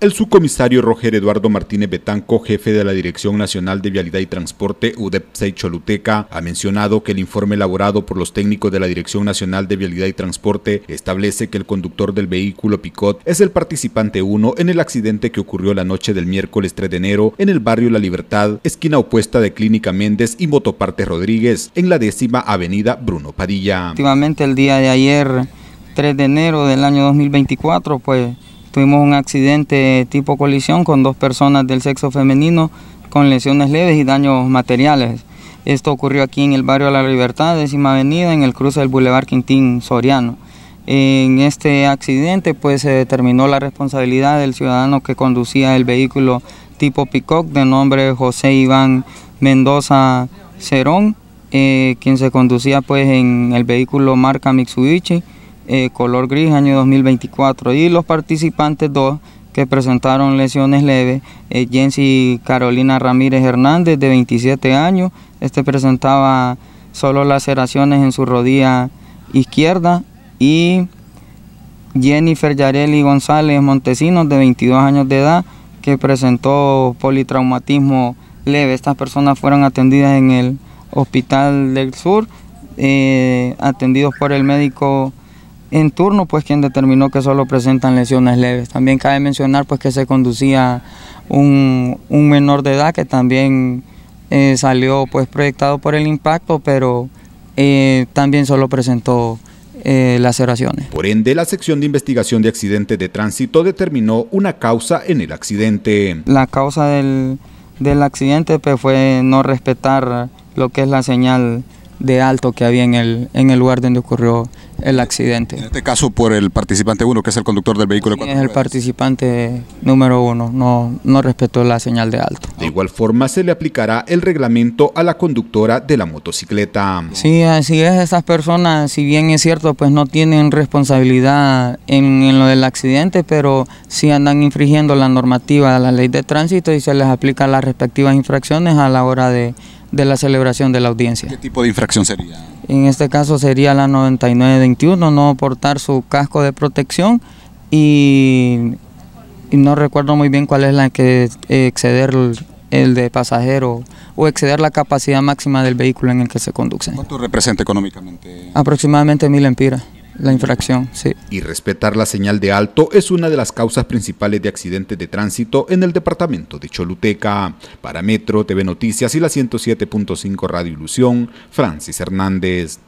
El subcomisario Roger Eduardo Martínez Betanco, jefe de la Dirección Nacional de Vialidad y Transporte UDEPSEI Choluteca, ha mencionado que el informe elaborado por los técnicos de la Dirección Nacional de Vialidad y Transporte establece que el conductor del vehículo Picot es el participante 1 en el accidente que ocurrió la noche del miércoles 3 de enero en el barrio La Libertad, esquina opuesta de Clínica Méndez y Motoparte Rodríguez, en la décima avenida Bruno Padilla. Últimamente el día de ayer, 3 de enero del año 2024, pues Tuvimos un accidente tipo colisión con dos personas del sexo femenino con lesiones leves y daños materiales. Esto ocurrió aquí en el barrio La Libertad, décima avenida, en el cruce del Boulevard Quintín Soriano. En este accidente pues se determinó la responsabilidad del ciudadano que conducía el vehículo tipo Picoc de nombre José Iván Mendoza Cerón, eh, quien se conducía pues en el vehículo marca Mitsubishi eh, color gris año 2024 y los participantes dos que presentaron lesiones leves, eh, Jensi Carolina Ramírez Hernández de 27 años, este presentaba solo laceraciones en su rodilla izquierda y Jennifer Yareli González Montesinos de 22 años de edad que presentó politraumatismo leve. Estas personas fueron atendidas en el Hospital del Sur, eh, atendidos por el médico en turno, pues quien determinó que solo presentan lesiones leves. También cabe mencionar pues que se conducía un, menor de edad que también eh, salió pues proyectado por el impacto, pero eh, también solo presentó eh, laceraciones. Por ende, la sección de investigación de accidentes de tránsito determinó una causa en el accidente. La causa del, accidente pues, fue no respetar lo que es la señal de alto que había en el, en el lugar donde ocurrió el accidente. En este caso por el participante 1, que es el conductor del vehículo. Sí, es el participante número 1, no, no respetó la señal de alto. De igual forma se le aplicará el reglamento a la conductora de la motocicleta. Sí, así es, esas personas, si bien es cierto, pues no tienen responsabilidad en, lo del accidente, pero sí andan infringiendo la normativa de la ley de tránsito y se les aplica las respectivas infracciones a la hora de de la celebración de la audiencia. ¿Qué tipo de infracción sería? En este caso sería la 9921, no portar su casco de protección y, no recuerdo muy bien cuál es la que exceder el, de pasajero o exceder la capacidad máxima del vehículo en el que se conduce. ¿Cuánto representa económicamente? Aproximadamente mil empiras. La infracción, sí. Y respetar la señal de alto es una de las causas principales de accidentes de tránsito en el departamento de Choluteca. Para Metro, TV Noticias y la 107.5 Radio Ilusión, Francis Hernández.